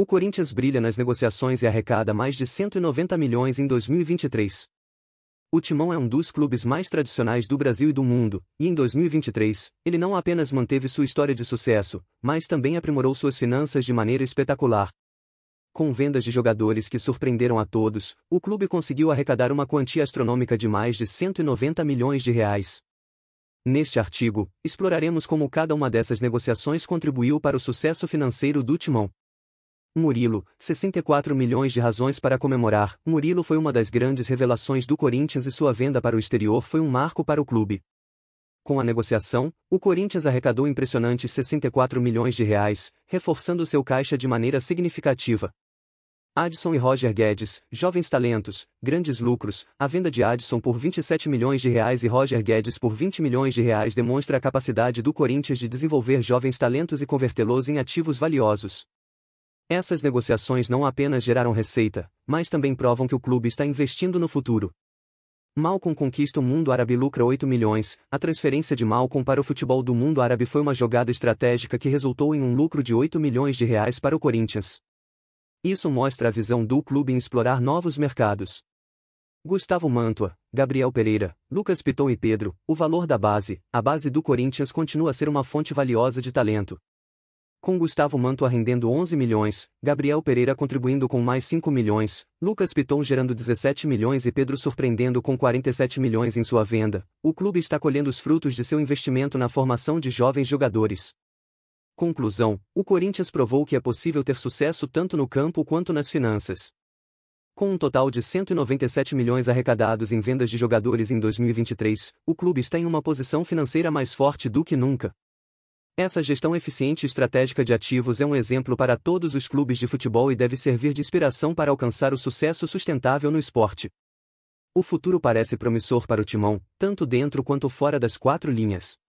O Corinthians brilha nas negociações e arrecada mais de 190 milhões em 2023. O Timão é um dos clubes mais tradicionais do Brasil e do mundo, e em 2023, ele não apenas manteve sua história de sucesso, mas também aprimorou suas finanças de maneira espetacular. Com vendas de jogadores que surpreenderam a todos, o clube conseguiu arrecadar uma quantia astronômica de mais de 190 milhões de reais. Neste artigo, exploraremos como cada uma dessas negociações contribuiu para o sucesso financeiro do Timão. Murilo, 64 milhões de razões para comemorar. Murilo foi uma das grandes revelações do Corinthians e sua venda para o exterior foi um marco para o clube. Com a negociação, o Corinthians arrecadou impressionantes 64 milhões de reais, reforçando seu caixa de maneira significativa. Adson e Roger Guedes, jovens talentos, grandes lucros. A venda de Adson por 27 milhões de reais e Roger Guedes por 20 milhões de reais demonstra a capacidade do Corinthians de desenvolver jovens talentos e convertê-los em ativos valiosos. Essas negociações não apenas geraram receita, mas também provam que o clube está investindo no futuro. Malcom conquista o mundo árabe e lucra 8 milhões. A transferência de Malcom para o futebol do mundo árabe foi uma jogada estratégica que resultou em um lucro de 8 milhões de reais para o Corinthians. Isso mostra a visão do clube em explorar novos mercados. Gustavo Mantua, Gabriel Pereira, Lucas Piton e Pedro, o valor da base, a base do Corinthians continua a ser uma fonte valiosa de talento com Gustavo Manto arrendendo 11 milhões, Gabriel Pereira contribuindo com mais 5 milhões, Lucas Piton gerando 17 milhões e Pedro surpreendendo com 47 milhões em sua venda, o clube está colhendo os frutos de seu investimento na formação de jovens jogadores. Conclusão: o Corinthians provou que é possível ter sucesso tanto no campo quanto nas finanças. Com um total de 197 milhões arrecadados em vendas de jogadores em 2023, o clube está em uma posição financeira mais forte do que nunca. Essa gestão eficiente e estratégica de ativos é um exemplo para todos os clubes de futebol e deve servir de inspiração para alcançar o sucesso sustentável no esporte. O futuro parece promissor para o timão, tanto dentro quanto fora das quatro linhas.